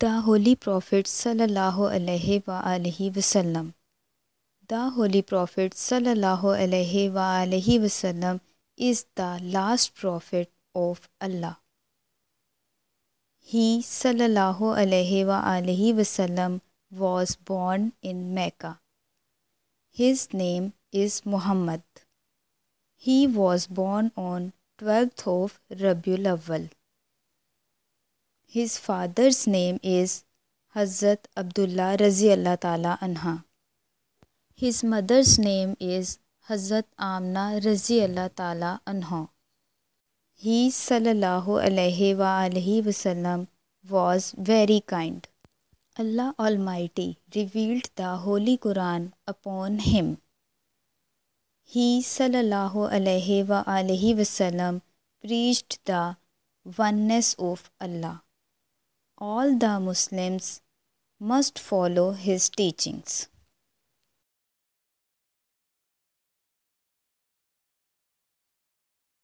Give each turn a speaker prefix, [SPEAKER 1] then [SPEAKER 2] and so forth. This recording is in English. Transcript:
[SPEAKER 1] The Holy Prophet Sallallahu Alaihi Wa Alihi Wasallam The Holy Prophet Sallallahu Alaihi Wa Alihi Wasallam is the last Prophet of Allah. He Sallallahu Alaihi Wa Alihi Wasallam was born in Mecca. His name is Muhammad. He was born on 12th of Rabiul Awwal. His father's name is Hazrat Abdullah Razi Allah Ta'ala Anha. His mother's name is Hazrat Amna Razi Allah Ta'ala Anha. He Sallallahu Alaihi Wa Alaihi Wasallam was very kind. Allah Almighty revealed the Holy Quran upon him. He Sallallahu Alaihi Wa Alaihi Wasallam preached the oneness of Allah. all the Muslims must follow his teachings.